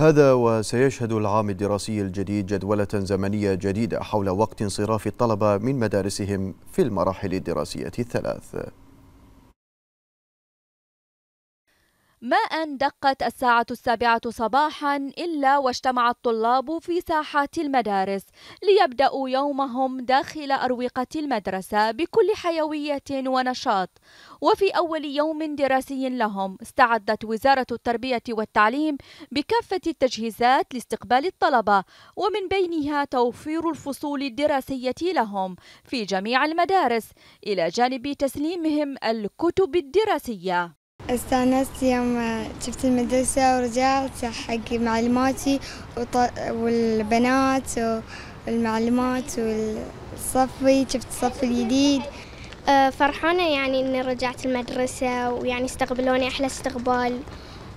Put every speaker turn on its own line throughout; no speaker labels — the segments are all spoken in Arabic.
هذا وسيشهد العام الدراسي الجديد جدولة زمنية جديدة حول وقت انصراف الطلبة من مدارسهم في المراحل الدراسية الثلاث ما أن دقت الساعة السابعة صباحا إلا واجتمع الطلاب في ساحات المدارس ليبدأوا يومهم داخل أروقة المدرسة بكل حيوية ونشاط وفي أول يوم دراسي لهم استعدت وزارة التربية والتعليم بكافة التجهيزات لاستقبال الطلبة ومن بينها توفير الفصول الدراسية لهم في جميع المدارس إلى جانب تسليمهم الكتب الدراسية استانست يوم آه، شفت المدرسة ورجعت آه، حق معلماتي والبنات والمعلمات والصفي شفت الصف الجديد آه، فرحانة يعني إني رجعت المدرسة ويعني استقبلوني أحلى استقبال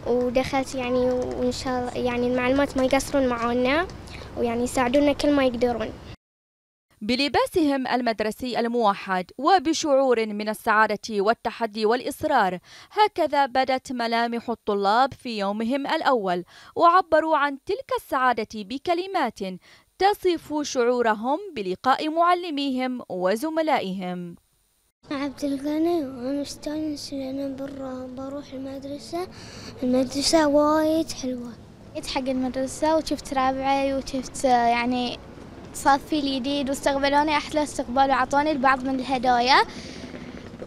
ودخلت يعني وإن شاء الله يعني المعلمات ما يقصرون معانا ويعني يساعدونا كل ما يقدرون بلباسهم المدرسي الموحد وبشعور من السعادة والتحدي والإصرار هكذا بدت ملامح الطلاب في يومهم الأول وعبروا عن تلك السعادة بكلمات تصف شعورهم بلقاء معلميهم وزملائهم عبد الغني وانا مستانس لان برا بروح المدرسة المدرسة وايد حلوة جيت حق المدرسة وشفت رابعي وشفت يعني صفي في جديد واستقبلوني أحلى استقبال وعطوني البعض من الهدايا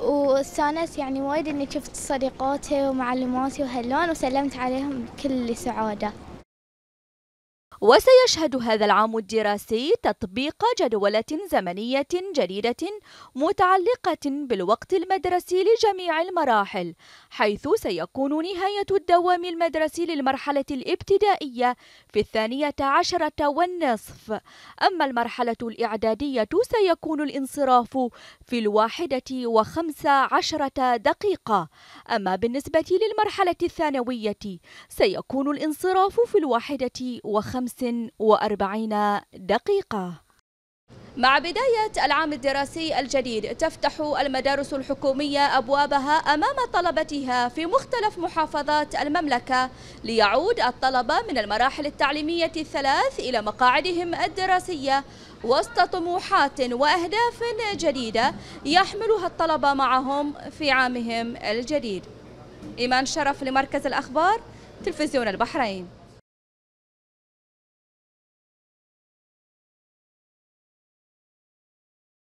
واستانست يعني وايد إني شفت صديقاتي ومعلماتي وهلون وسلمت عليهم بكل سعادة وسيشهد هذا العام الدراسي تطبيق جدولة زمنية جديدة متعلقة بالوقت المدرسي لجميع المراحل، حيث سيكون نهاية الدوام المدرسي للمرحلة الابتدائية في الثانية عشرة والنصف، أما المرحلة الإعدادية سيكون الانصراف في الواحدة وخمس عشرة دقيقة، أما بالنسبة للمرحلة الثانوية سيكون الانصراف في الواحدة وخمس 45 دقيقة مع بداية العام الدراسي الجديد تفتح المدارس الحكومية أبوابها أمام طلبتها في مختلف محافظات المملكة ليعود الطلبة من المراحل التعليمية الثلاث إلى مقاعدهم الدراسية وسط طموحات وأهداف جديدة يحملها الطلبة معهم في عامهم الجديد إيمان شرف لمركز الأخبار تلفزيون البحرين